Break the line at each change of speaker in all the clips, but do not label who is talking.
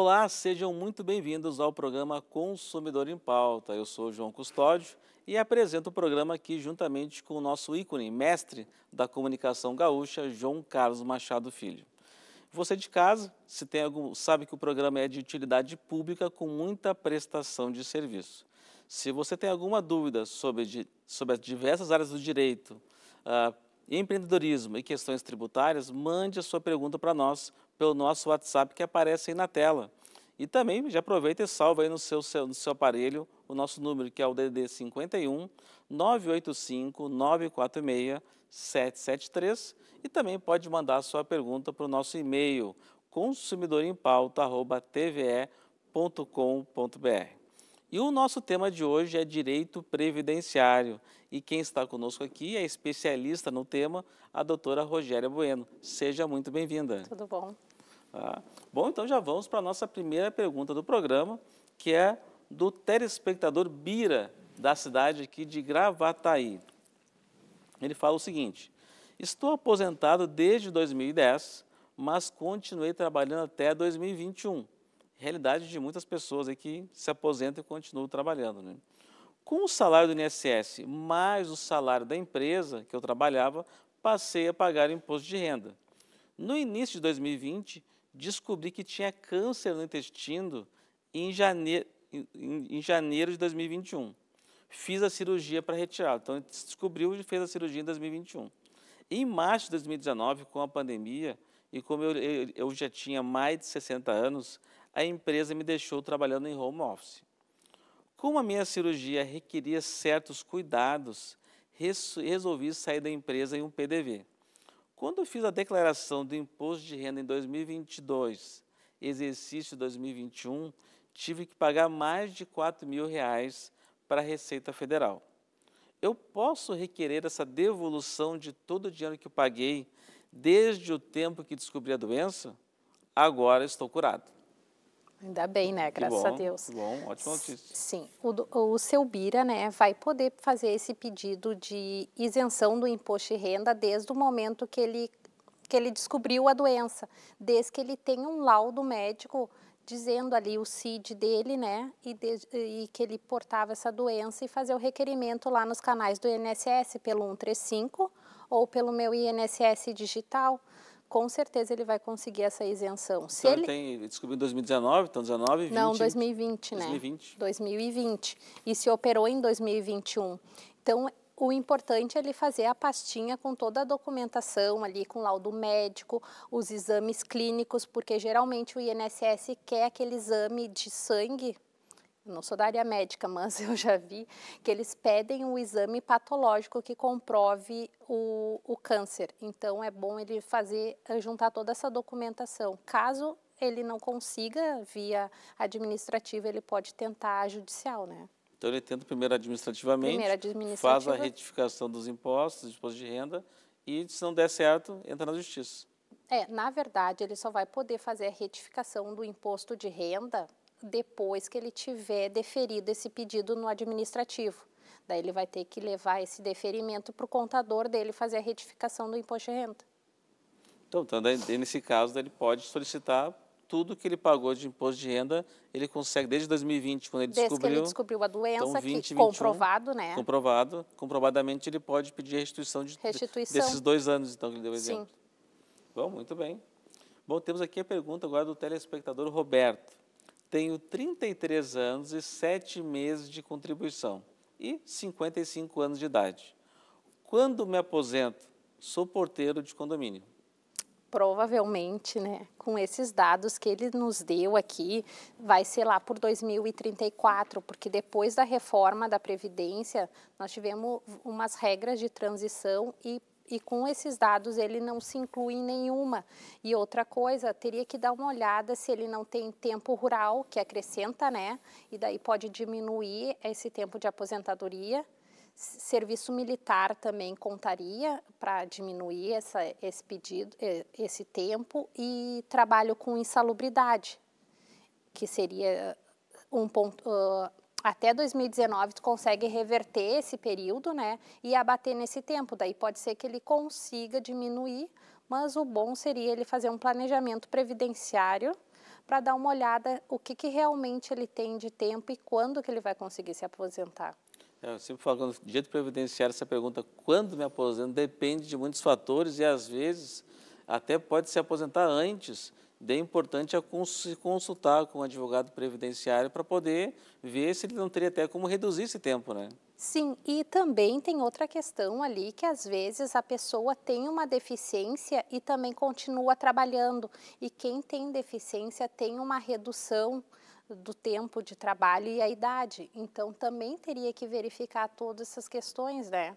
Olá, sejam muito bem-vindos ao programa Consumidor em Pauta. Eu sou João Custódio e apresento o programa aqui juntamente com o nosso ícone, mestre da comunicação gaúcha, João Carlos Machado Filho. Você de casa, se tem algum, sabe que o programa é de utilidade pública com muita prestação de serviço. Se você tem alguma dúvida sobre, sobre as diversas áreas do direito, ah, empreendedorismo e questões tributárias, mande a sua pergunta para nós pelo nosso WhatsApp que aparece aí na tela. E também já aproveita e salva aí no seu, seu, no seu aparelho o nosso número, que é o DD 51 985 946 773. E também pode mandar sua pergunta para o nosso e-mail, consumidorimpauta.tve.com.br. E o nosso tema de hoje é direito previdenciário. E quem está conosco aqui é especialista no tema, a doutora Rogéria Bueno. Seja muito bem-vinda. Tudo bom. Ah, bom, então já vamos para a nossa primeira pergunta do programa, que é do telespectador Bira, da cidade aqui de Gravataí. Ele fala o seguinte: Estou aposentado desde 2010, mas continuei trabalhando até 2021. Realidade de muitas pessoas aí que se aposentam e continuam trabalhando. Né? Com o salário do INSS mais o salário da empresa que eu trabalhava, passei a pagar imposto de renda. No início de 2020, descobri que tinha câncer no intestino em janeiro, em, em janeiro de 2021. Fiz a cirurgia para retirar. Então, descobriu e fez a cirurgia em 2021. Em março de 2019, com a pandemia, e como eu, eu, eu já tinha mais de 60 anos, a empresa me deixou trabalhando em home office. Como a minha cirurgia requeria certos cuidados, resolvi sair da empresa em um PDV. Quando eu fiz a declaração do imposto de renda em 2022, exercício 2021, tive que pagar mais de 4 mil reais para a Receita Federal. Eu posso requerer essa devolução de todo o dinheiro que eu paguei desde o tempo que descobri a doença? Agora estou curado.
Ainda bem, né? Graças bom, a Deus.
Bom, ótima notícia.
Sim. O, o seu Bira, né, vai poder fazer esse pedido de isenção do imposto de renda desde o momento que ele, que ele descobriu a doença, desde que ele tenha um laudo médico dizendo ali o CID dele, né, e, de, e que ele portava essa doença e fazer o requerimento lá nos canais do INSS pelo 135 ou pelo meu INSS digital com certeza ele vai conseguir essa isenção. Se então, ele
tem, descobriu em 2019, então 19, 20, Não, 2020,
2020, né? 2020. E se operou em 2021. Então, o importante é ele fazer a pastinha com toda a documentação ali, com laudo médico, os exames clínicos, porque geralmente o INSS quer aquele exame de sangue não sou da área médica, mas eu já vi que eles pedem um exame patológico que comprove o, o câncer. Então é bom ele fazer eh, juntar toda essa documentação. Caso ele não consiga via administrativa, ele pode tentar a judicial, né?
Então ele tenta primeiro administrativamente, primeiro administrativa. faz a retificação dos impostos, imposto de renda e se não der certo, entra na justiça.
É, na verdade, ele só vai poder fazer a retificação do imposto de renda depois que ele tiver deferido esse pedido no administrativo. Daí ele vai ter que levar esse deferimento para o contador dele fazer a retificação do imposto de renda.
Então, então daí, nesse caso, ele pode solicitar tudo que ele pagou de imposto de renda, ele consegue desde 2020, quando ele desde descobriu. Desde que ele descobriu a doença, então, 20, que, comprovado, né? Comprovado, comprovadamente ele pode pedir restituição, de, restituição. desses dois anos, então, que ele deu exemplo. Sim. Bom, muito bem. Bom, temos aqui a pergunta agora do telespectador Roberto tenho 33 anos e 7 meses de contribuição e 55 anos de idade. Quando me aposento, sou porteiro de condomínio.
Provavelmente, né, com esses dados que ele nos deu aqui, vai ser lá por 2034, porque depois da reforma da Previdência, nós tivemos umas regras de transição e e com esses dados ele não se inclui em nenhuma. E outra coisa, teria que dar uma olhada se ele não tem tempo rural, que acrescenta, né? E daí pode diminuir esse tempo de aposentadoria. Serviço militar também contaria para diminuir essa, esse pedido, esse tempo e trabalho com insalubridade, que seria um ponto, uh, até 2019 tu consegue reverter esse período, né? E abater nesse tempo. Daí pode ser que ele consiga diminuir, mas o bom seria ele fazer um planejamento previdenciário para dar uma olhada o que, que realmente ele tem de tempo e quando que ele vai conseguir se aposentar.
É, eu sempre falo, quando direito previdenciário, essa pergunta, quando me aposento, depende de muitos fatores e, às vezes, até pode se aposentar antes é importante é se consultar com o advogado previdenciário para poder ver se ele não teria até como reduzir esse tempo, né?
Sim, e também tem outra questão ali que às vezes a pessoa tem uma deficiência e também continua trabalhando. E quem tem deficiência tem uma redução do tempo de trabalho e a idade. Então também teria que verificar todas essas questões, né?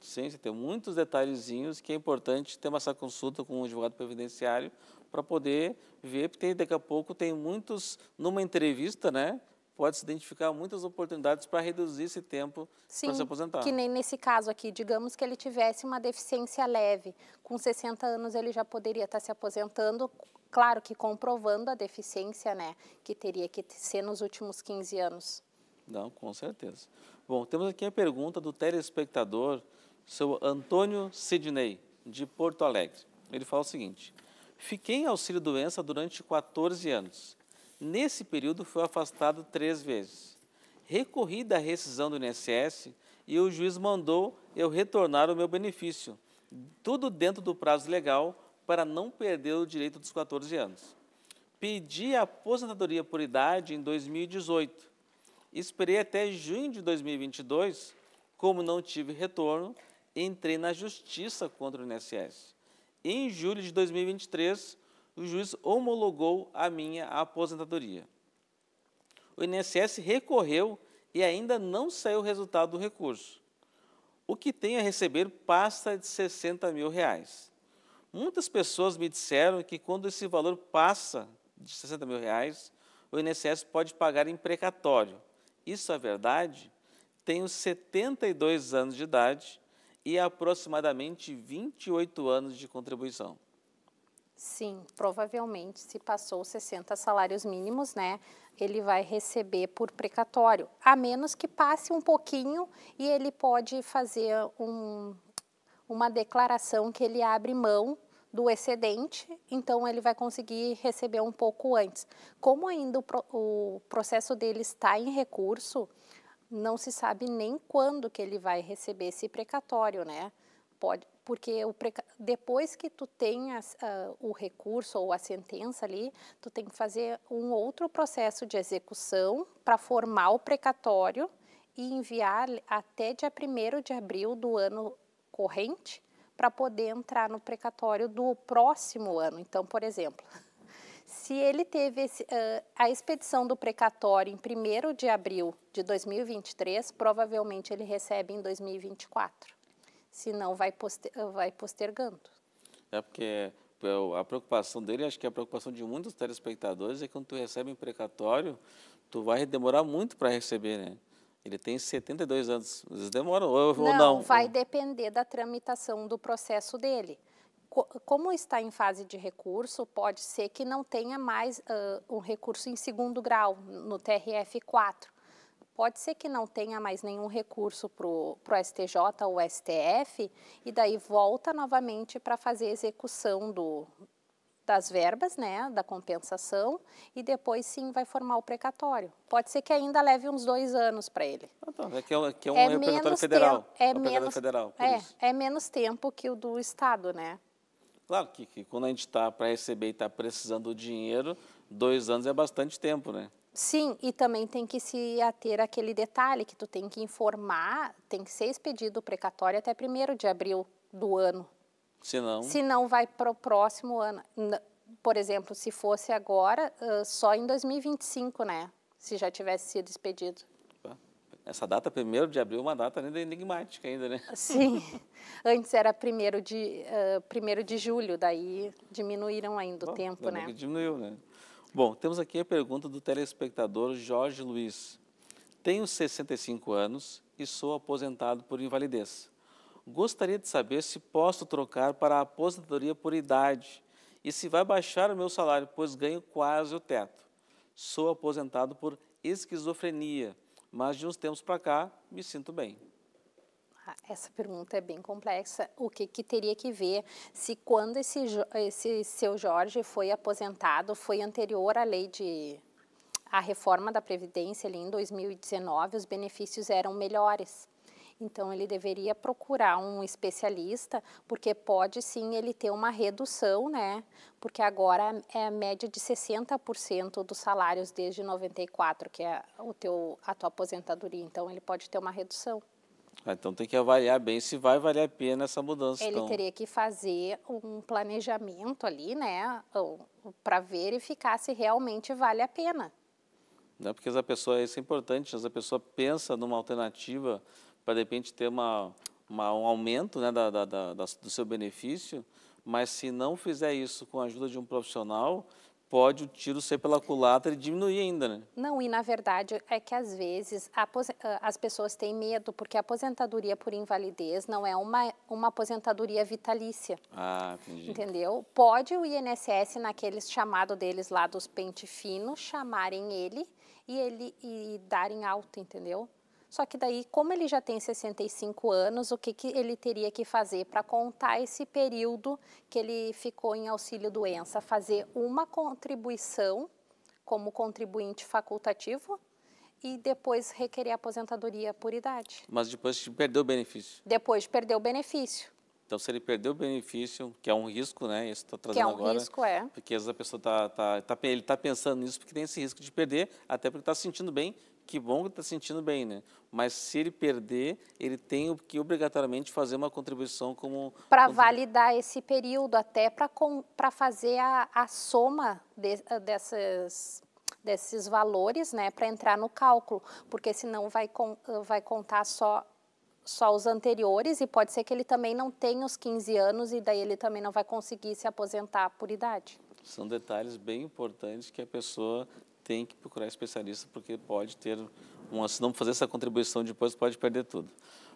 Sim, tem muitos detalhezinhos que é importante ter essa consulta com o advogado previdenciário para poder ver, porque daqui a pouco tem muitos, numa entrevista, né? pode se identificar muitas oportunidades para reduzir esse tempo para se aposentar. que nem
nesse caso aqui, digamos que ele tivesse uma deficiência leve, com 60 anos ele já poderia estar tá se aposentando, claro que comprovando a deficiência, né, que teria que ser nos últimos 15 anos.
Não, com certeza. Bom, temos aqui a pergunta do telespectador, seu Antônio Sidney, de Porto Alegre. Ele fala o seguinte: Fiquei em auxílio-doença durante 14 anos. Nesse período, fui afastado três vezes. Recorri da rescisão do INSS e o juiz mandou eu retornar o meu benefício, tudo dentro do prazo legal, para não perder o direito dos 14 anos. Pedi a aposentadoria por idade em 2018. Esperei até junho de 2022, como não tive retorno, entrei na justiça contra o INSS. Em julho de 2023, o juiz homologou a minha aposentadoria. O INSS recorreu e ainda não saiu o resultado do recurso. O que tem a receber passa de 60 mil reais. Muitas pessoas me disseram que quando esse valor passa de 60 mil reais, o INSS pode pagar em precatório. Isso é verdade? Tenho 72 anos de idade e aproximadamente 28 anos de contribuição.
Sim, provavelmente se passou 60 salários mínimos, né? Ele vai receber por precatório, a menos que passe um pouquinho e ele pode fazer um, uma declaração que ele abre mão do excedente, então ele vai conseguir receber um pouco antes. Como ainda o, o processo dele está em recurso, não se sabe nem quando que ele vai receber esse precatório, né? Pode, porque o preca... depois que tu tem ah, o recurso ou a sentença ali, tu tem que fazer um outro processo de execução para formar o precatório e enviar até dia 1 de abril do ano corrente para poder entrar no precatório do próximo ano. Então, por exemplo, se ele teve esse, uh, a expedição do precatório em 1 de abril de 2023, provavelmente ele recebe em 2024. Senão vai, poster, vai postergando.
É porque é, a preocupação dele, acho que a preocupação de muitos telespectadores é que quando tu recebe em precatório, tu vai demorar muito para receber, né? Ele tem 72 anos, demora ou não? Não,
vai depender da tramitação do processo dele como está em fase de recurso, pode ser que não tenha mais uh, um recurso em segundo grau, no TRF4. Pode ser que não tenha mais nenhum recurso para o STJ ou STF, e daí volta novamente para fazer execução do, das verbas, né, da compensação, e depois sim vai formar o precatório. Pode ser que ainda leve uns dois anos para ele. Ah, tá.
é que é, que é um é federal. Tempo, é, é menos, federal, é,
é menos tempo que o do Estado, né?
Claro que, que quando a gente está para receber e está precisando do dinheiro, dois anos é bastante tempo, né?
Sim, e também tem que se ater aquele detalhe que tu tem que informar, tem que ser expedido o precatório até 1 de abril do ano.
Se não... Se não,
vai para o próximo ano. Por exemplo, se fosse agora, só em 2025, né? Se já tivesse sido expedido.
Essa data, 1 de abril, é uma data ainda enigmática ainda, né? Sim.
Antes era 1 de, uh, de julho, daí diminuíram ainda Bom, o tempo, né?
Diminuiu, né? Bom, temos aqui a pergunta do telespectador Jorge Luiz. Tenho 65 anos e sou aposentado por invalidez. Gostaria de saber se posso trocar para a aposentadoria por idade e se vai baixar o meu salário, pois ganho quase o teto. Sou aposentado por esquizofrenia mas de uns tempos para cá me sinto bem.
Ah, essa pergunta é bem complexa. O que, que teria que ver se quando esse, esse seu Jorge foi aposentado foi anterior à lei de a reforma da Previdência ali em 2019, os benefícios eram melhores. Então, ele deveria procurar um especialista, porque pode sim ele ter uma redução, né? Porque agora é a média de 60% dos salários desde 94, que é o teu, a tua aposentadoria. Então, ele pode ter uma redução.
Ah, então tem que avaliar bem se vai valer a pena essa mudança. Ele então. teria
que fazer um planejamento ali, né, para verificar se realmente vale a pena.
Não, né? porque a pessoa, isso é importante, a pessoa pensa numa alternativa para de repente ter uma, uma um aumento né, da, da, da, do seu benefício, mas se não fizer isso com a ajuda de um profissional, pode o tiro ser pela culatra e diminuir ainda, né?
Não, e na verdade é que às vezes as pessoas têm medo, porque a aposentadoria por invalidez não é uma, uma aposentadoria vitalícia.
Ah, entendi.
Entendeu? Pode o INSS, naqueles chamado deles lá dos pente fino chamarem ele e ele e darem alta, entendeu? Só que daí, como ele já tem 65 anos, o que, que ele teria que fazer para contar esse período que ele ficou em auxílio doença? Fazer uma contribuição como contribuinte facultativo e depois requerer aposentadoria por idade.
Mas depois de perder o benefício.
Depois de perder o benefício.
Então, se ele perdeu o benefício, que é um risco, né? Isso está trazendo agora. Que é um agora, risco, é. Porque às vezes a pessoa está tá, tá, ele tá pensando nisso porque tem esse risco de perder, até porque está se sentindo bem que bom que está sentindo bem, né? Mas se ele perder, ele tem que obrigatoriamente fazer uma contribuição como... Para
validar esse período, até para fazer a, a soma de, dessas desses valores, né, para entrar no cálculo, porque senão vai, com, vai contar só só os anteriores e pode ser que ele também não tenha os 15 anos e daí ele também não vai conseguir se aposentar por idade.
São detalhes bem importantes que a pessoa tem que procurar especialista, porque pode ter, uma, se não fazer essa contribuição depois, pode perder tudo.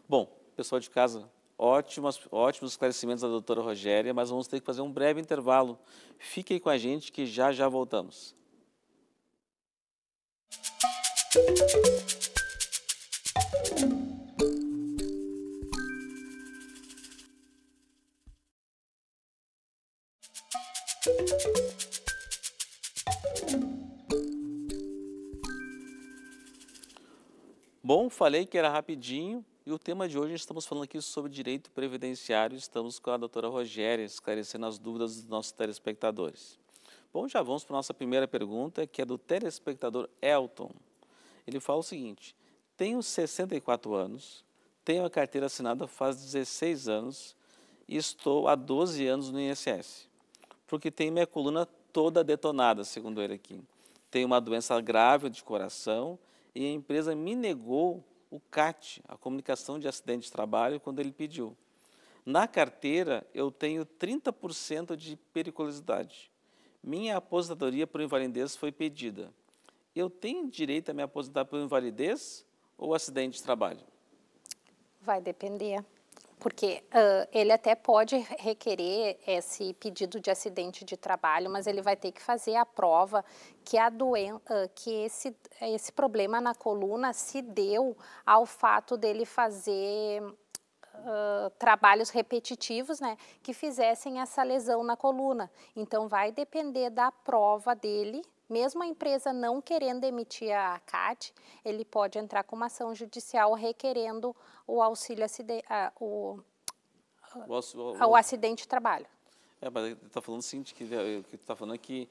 Bom, pessoal de casa, ótimos, ótimos esclarecimentos da doutora Rogéria, mas vamos ter que fazer um breve intervalo. Fiquem com a gente que já já voltamos. Música falei que era rapidinho e o tema de hoje estamos falando aqui sobre direito previdenciário. Estamos com a doutora Rogéria esclarecendo as dúvidas dos nossos telespectadores. Bom, já vamos para a nossa primeira pergunta, que é do telespectador Elton. Ele fala o seguinte: tenho 64 anos, tenho a carteira assinada faz 16 anos e estou há 12 anos no INSS, porque tenho minha coluna toda detonada, segundo ele aqui. Tenho uma doença grave de coração e a empresa me negou o CAT, a comunicação de acidente de trabalho, quando ele pediu. Na carteira, eu tenho 30% de periculosidade. Minha aposentadoria por invalidez foi pedida. Eu tenho direito a me aposentar por invalidez ou acidente de trabalho?
Vai depender porque uh, ele até pode requerer esse pedido de acidente de trabalho, mas ele vai ter que fazer a prova que, a doen uh, que esse, esse problema na coluna se deu ao fato dele fazer uh, trabalhos repetitivos, né, que fizessem essa lesão na coluna. Então, vai depender da prova dele mesmo a empresa não querendo emitir a CAT, ele pode entrar com uma ação judicial requerendo o auxílio acidente, o,
o,
acidente de trabalho.
É, mas está falando assim, que está falando que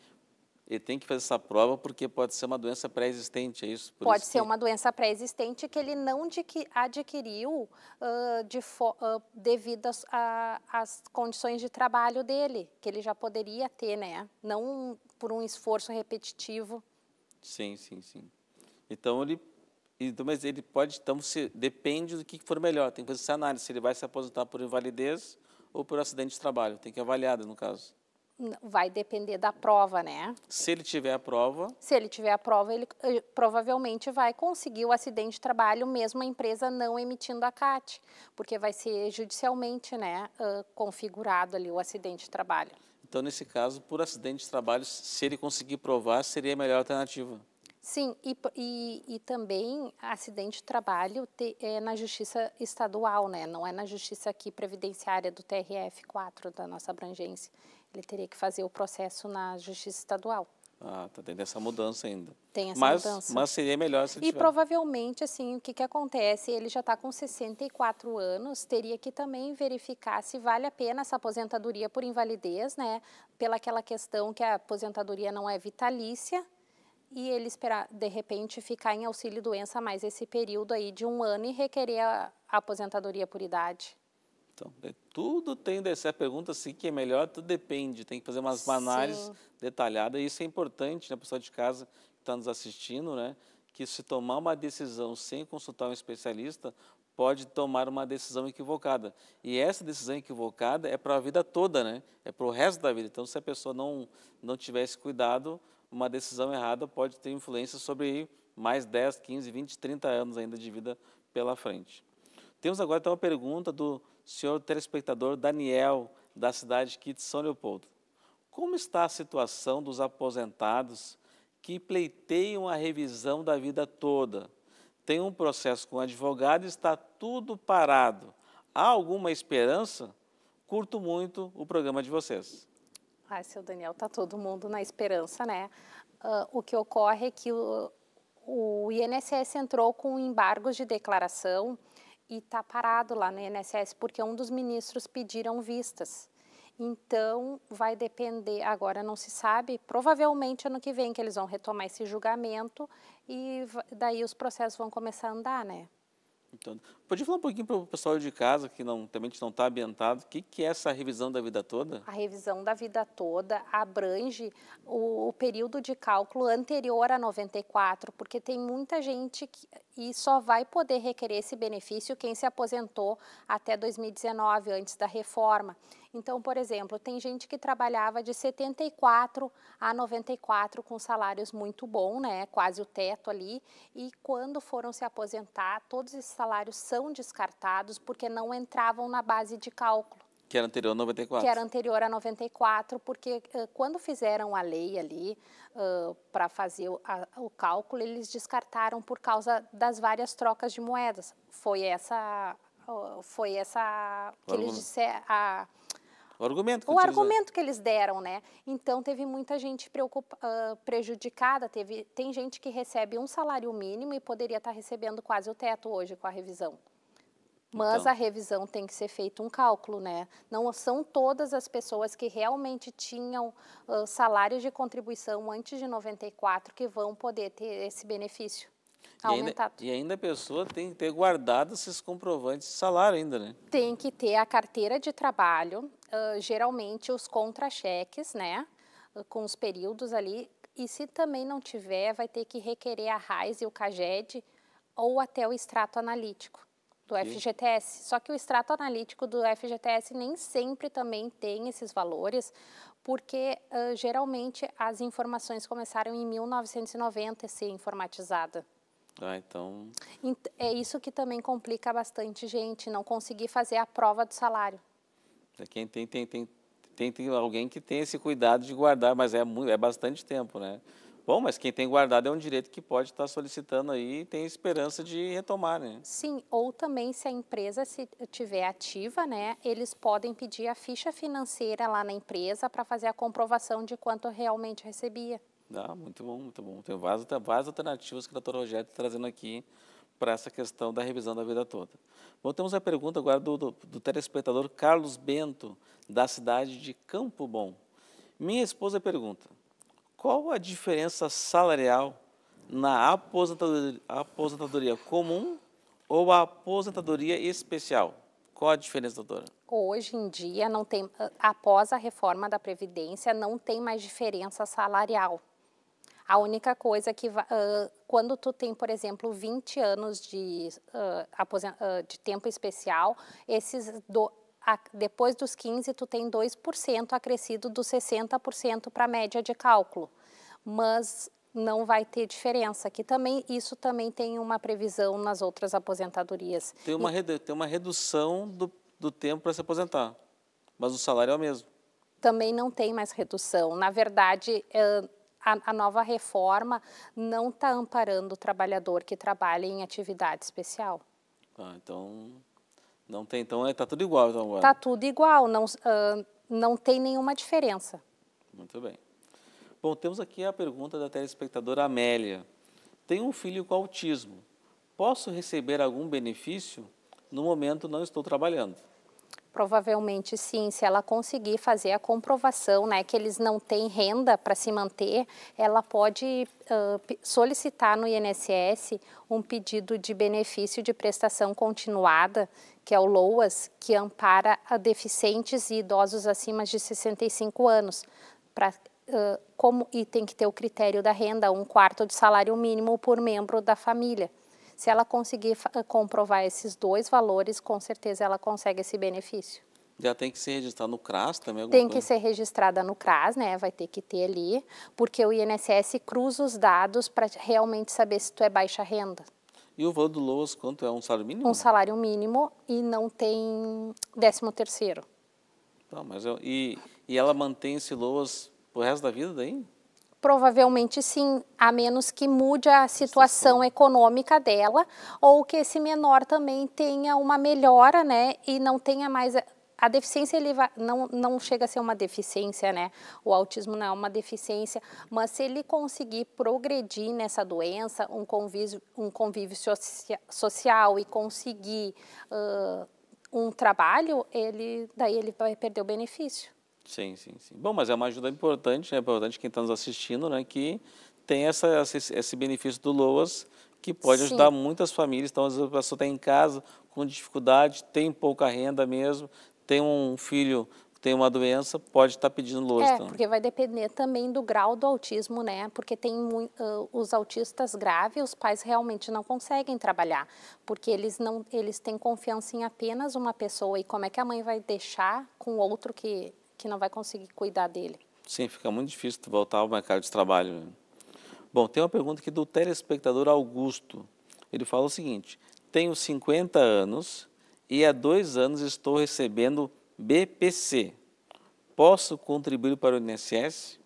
ele tem que fazer essa prova porque pode ser uma doença pré-existente, é isso? Por pode isso ser que...
uma doença pré-existente que ele não adquiriu uh, de uh, devido às condições de trabalho dele, que ele já poderia ter, né? Não por um esforço repetitivo.
Sim, sim, sim. Então ele, então, mas ele pode, então se depende do que for melhor. Tem que fazer essa análise se ele vai se aposentar por invalidez ou por acidente de trabalho. Tem que avaliar, no caso.
Vai depender da prova, né?
Se ele tiver a prova.
Se ele tiver a prova, ele eh, provavelmente vai conseguir o acidente de trabalho, mesmo a empresa não emitindo a CAT, porque vai ser judicialmente né, uh, configurado ali o acidente de trabalho.
Então, nesse caso, por acidente de trabalho, se ele conseguir provar, seria a melhor alternativa.
Sim, e, e, e também acidente de trabalho te, é na justiça estadual, né? Não é na justiça aqui previdenciária do TRF 4 da nossa abrangência ele teria que fazer o processo na justiça estadual.
Ah, tá tendo essa mudança ainda. Tem essa mas, mudança. Mas seria melhor se E tiver.
provavelmente, assim, o que, que acontece? Ele já está com 64 anos, teria que também verificar se vale a pena essa aposentadoria por invalidez, né? Pela aquela questão que a aposentadoria não é vitalícia, e ele esperar, de repente, ficar em auxílio doença mais esse período aí de um ano e requerer a aposentadoria por idade.
Então, é, tudo tem dessa pergunta assim que é melhor, tudo depende. Tem que fazer umas análises detalhadas. Isso é importante, né, pessoal de casa que está nos assistindo, né? Que se tomar uma decisão sem consultar um especialista pode tomar uma decisão equivocada. E essa decisão equivocada é para a vida toda, né? É para o resto da vida. Então, se a pessoa não não tivesse cuidado, uma decisão errada pode ter influência sobre mais 10, 15, 20, 30 anos ainda de vida pela frente. Temos agora então uma pergunta do senhor telespectador Daniel, da cidade aqui de São Leopoldo. Como está a situação dos aposentados que pleiteiam a revisão da vida toda? Tem um processo com advogado e está tudo parado. Há alguma esperança? Curto muito o programa de vocês.
Ai, seu Daniel, está todo mundo na esperança, né? Uh, o que ocorre é que o, o INSS entrou com embargos de declaração e está parado lá no INSS, porque um dos ministros pediram vistas. Então, vai depender, agora não se sabe, provavelmente ano que vem que eles vão retomar esse julgamento e daí os processos vão começar a andar, né?
Então, podia falar um pouquinho para o pessoal de casa, que não, também não está ambientado, o que, que, é essa revisão da vida toda?
A revisão da vida toda abrange o, o, período de cálculo anterior a 94, porque tem muita gente que, e só vai poder requerer esse benefício quem se aposentou até 2019, antes da reforma. Então, por exemplo, tem gente que trabalhava de 74 a 94 com salários muito bons, né, quase o teto ali, e quando foram se aposentar, todos esses salários são descartados porque não entravam na base de cálculo.
Que era anterior a 94. Que era
anterior a 94, porque quando fizeram a lei ali uh, para fazer o, a, o, cálculo, eles descartaram por causa das várias trocas de moedas. Foi essa. Uh, foi essa. Que eles disseram.
O argumento que, o argumento
que eles deram, né? Então teve muita gente uh, prejudicada, teve, tem gente que recebe um salário mínimo e poderia estar recebendo quase o teto hoje com a revisão. Mas então. a revisão tem que ser feito um cálculo, né? Não são todas as pessoas que realmente tinham uh, salários de contribuição antes de 94 que vão poder ter esse benefício. E ainda, e
ainda, a pessoa tem que ter guardado esses comprovantes de salário ainda, né?
Tem que ter a carteira de trabalho, uh, geralmente os contra-cheques, né? com os períodos ali. E se também não tiver, vai ter que requerer a RAIS e o CAGED ou até o extrato analítico do Sim. FGTS. Só que o extrato analítico do FGTS nem sempre também tem esses valores, porque uh, geralmente as informações começaram em 1990 a ser informatizada.
Ah, então.
É isso que também complica bastante gente não conseguir fazer a prova do salário.
Quem tem, tem, tem, tem, tem alguém que tem esse cuidado de guardar, mas é, é bastante tempo, né? Bom, mas quem tem guardado é um direito que pode estar solicitando aí e tem esperança de retomar, né?
Sim, ou também se a empresa se tiver ativa, né, eles podem pedir a ficha financeira lá na empresa para fazer a comprovação de quanto realmente recebia.
Ah, muito bom, muito bom. Tem várias, várias alternativas que o doutor Rogério está trazendo aqui para essa questão da revisão da vida toda. Bom, temos a pergunta agora do, do, do, telespectador Carlos Bento, da cidade de Campo Bom. Minha esposa pergunta, qual a diferença salarial na aposentadoria, aposentadoria comum ou a aposentadoria especial? Qual a diferença, doutora?
Hoje em dia, não tem, após a reforma da Previdência, não tem mais diferença salarial. A única coisa que uh, quando tu tem, por exemplo, 20 anos de, uh, de tempo especial, esses do, a, depois dos 15 tu tem 2% acrescido dos 60% para a média de cálculo. Mas não vai ter diferença, que também isso também tem uma previsão nas outras aposentadorias. Tem uma, e,
tem uma redução do, do tempo para se aposentar, mas o salário é o mesmo.
Também não tem mais redução. Na verdade, uh, a, a nova reforma não está amparando o trabalhador que trabalha em atividade especial.
Ah, então não tem, então está é, tudo igual então agora. Está
tudo igual, não, uh, não tem nenhuma diferença.
Muito bem. Bom, temos aqui a pergunta da telespectadora Amélia. Tenho um filho com autismo. Posso receber algum benefício? No momento não estou trabalhando.
Provavelmente sim, se ela conseguir fazer a comprovação né, que eles não têm renda para se manter, ela pode uh, solicitar no INSS um pedido de benefício de prestação continuada, que é o LOAS, que ampara deficientes e idosos acima de 65 anos, pra, uh, como, e tem que ter o critério da renda, um quarto de salário mínimo por membro da família. Se ela conseguir eh, comprovar esses dois valores, com certeza ela consegue esse benefício.
Já tem que se registrar no CRAS também? Tem que coisa? ser
registrada no CRAS, né? Vai ter que ter ali, porque o INSS cruza os dados para realmente saber se tu é baixa renda.
E o valor do LOAS, quanto é? Um salário mínimo? Um
salário mínimo e não tem décimo terceiro.
Tá, mas eu, e, e ela mantém esse LOAS pro resto da vida daí?
Provavelmente sim, a menos que mude a situação econômica dela ou que esse menor também tenha uma melhora, né? E não tenha mais. A, deficiência ele vai, não, não chega a ser uma deficiência, né? O autismo não é uma deficiência, mas se ele conseguir progredir nessa doença, um convívio, um convívio socia, social e conseguir uh, um trabalho, ele daí ele vai perder o benefício.
Sim, sim, sim. Bom, mas é uma ajuda importante, né? É importante quem está nos assistindo, né? Que tem essa, esse, esse benefício do LOAS, que pode sim. ajudar muitas famílias. Então, às vezes a pessoa está em casa com dificuldade, tem pouca renda mesmo, tem um filho tem uma doença, pode estar tá pedindo lousa. É, então. porque
vai depender também do grau do autismo, né? Porque tem uh, os autistas graves, os pais realmente não conseguem trabalhar, porque eles não eles têm confiança em apenas uma pessoa e como é que a mãe vai deixar com outro que que não vai conseguir cuidar dele.
Sim, fica muito difícil voltar ao mercado de trabalho. Né? Bom, tem uma pergunta aqui do telespectador Augusto. Ele fala o seguinte: tenho 50 anos e há dois anos estou recebendo BPC. Posso contribuir para o INSS?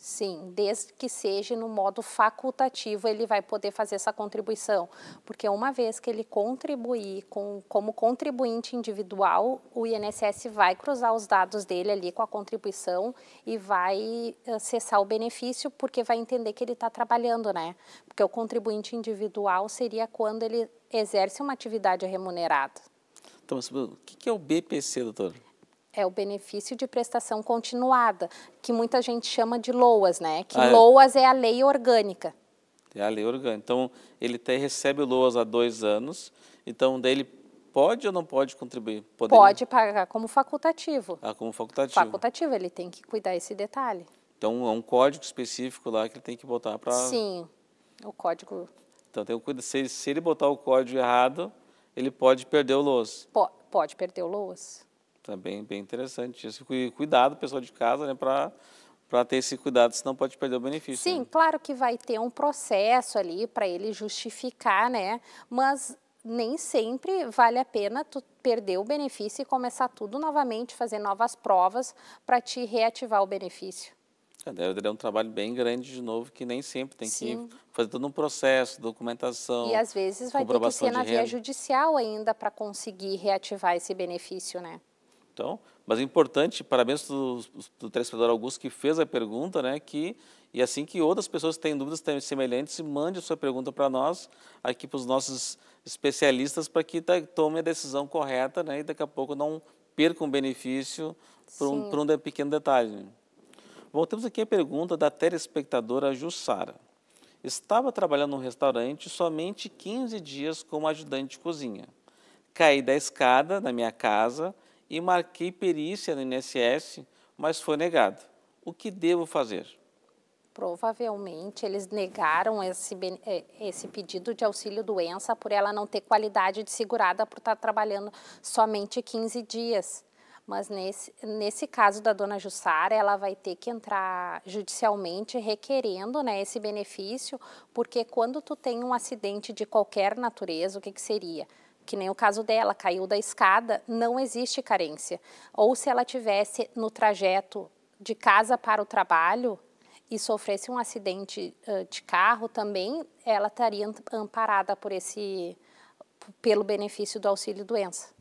Sim, desde que seja no modo facultativo, ele vai poder fazer essa contribuição, porque uma vez que ele contribuir com, como contribuinte individual, o INSS vai cruzar os dados dele ali com a contribuição e vai acessar eh, o benefício, porque vai entender que ele está trabalhando, né? Porque o contribuinte individual seria quando ele exerce uma atividade remunerada.
Então, o que é o BPC, doutor?
É o benefício de prestação continuada, que muita gente chama de LOAS, né? Que ah, é. LOAS é a lei orgânica.
É a lei orgânica. Então, ele até recebe LOAS há dois anos, então daí ele pode ou não pode contribuir? Poderia? Pode
pagar como facultativo.
Ah, como facultativo. Facultativo,
ele tem que cuidar esse detalhe.
Então, é um código específico lá que ele tem que botar para... Sim,
o código...
Então, tem um... se, ele botar o código errado, ele pode perder o LOAS.
pode perder o LOAS.
Tá bem, bem interessante isso. Cuidado, pessoal de casa, né, para para ter esse cuidado, senão pode perder o benefício. Sim, né?
claro que vai ter um processo ali para ele justificar, né? Mas nem sempre vale a pena tu perder o benefício e começar tudo novamente, fazer novas provas para te reativar o benefício.
É, um trabalho bem grande de novo, que nem sempre tem Sim. que fazer todo um processo, documentação. E às
vezes vai ter que ser na via judicial ainda para conseguir reativar esse benefício, né?
Então, mas é importante, parabéns do, do telespectador Augusto que fez a pergunta, né? Que, e assim que outras pessoas têm dúvidas semelhantes, mande a sua pergunta para nós, aqui para os nossos especialistas, para que tá, tomem a decisão correta, né? E daqui a pouco não percam um benefício por um, por um pequeno detalhe. Voltamos aqui à pergunta da telespectadora Jussara. Estava trabalhando num restaurante somente 15 dias como ajudante de cozinha. Caí da escada na minha casa e marquei perícia no INSS, mas foi negado. O que devo fazer?
Provavelmente eles negaram esse, é, esse pedido de auxílio doença por ela não ter qualidade de segurada por estar trabalhando somente 15 dias. Mas nesse, nesse caso da dona Jussara, ela vai ter que entrar judicialmente requerendo né, esse benefício, porque quando tu tem um acidente de qualquer natureza, o que, que seria? que nem o caso dela, caiu da escada, não existe carência. Ou se ela tivesse no trajeto de casa para o trabalho e sofresse um acidente uh, de carro também, ela estaria amparada por esse pelo benefício do auxílio doença.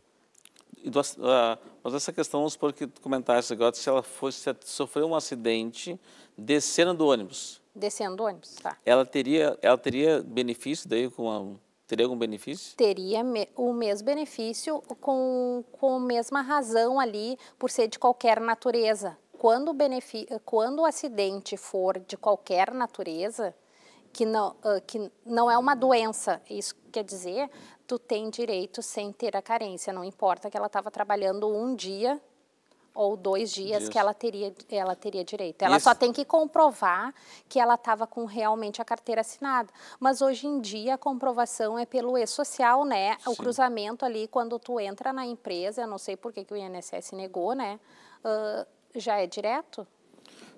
Do, uh, mas essa questão, vamos supor que comentasse comentaste agora, se ela fosse se um acidente descendo do ônibus.
Descendo do ônibus, tá.
Ela teria, ela teria benefício daí com a Teria algum benefício?
Teria me, o mesmo benefício com, com a mesma razão ali, por ser de qualquer natureza. Quando o, quando o acidente for de qualquer natureza, que não, ah, que não é uma doença, isso quer dizer, tu tem direito sem ter a carência, não importa que ela estava trabalhando um dia ou dois dias Isso. que ela teria, ela teria direito. Ela Isso. só tem que comprovar que ela estava com realmente a carteira assinada. Mas hoje em dia a comprovação é pelo e-social, né? Sim. O cruzamento ali quando tu entra na empresa, eu não sei por que, que o INSS negou, né? Uh, já é direto?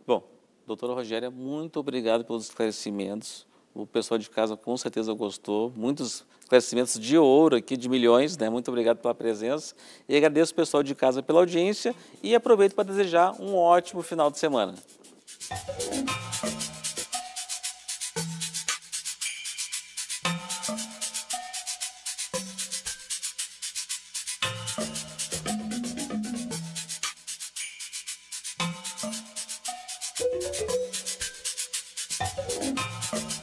Bom, doutora Rogéria, muito obrigado pelos esclarecimentos. O pessoal de casa com certeza gostou. Muitos esclarecimentos de ouro aqui, de milhões. Né? Muito obrigado pela presença e agradeço o pessoal de casa pela audiência e aproveito para desejar um ótimo final de semana.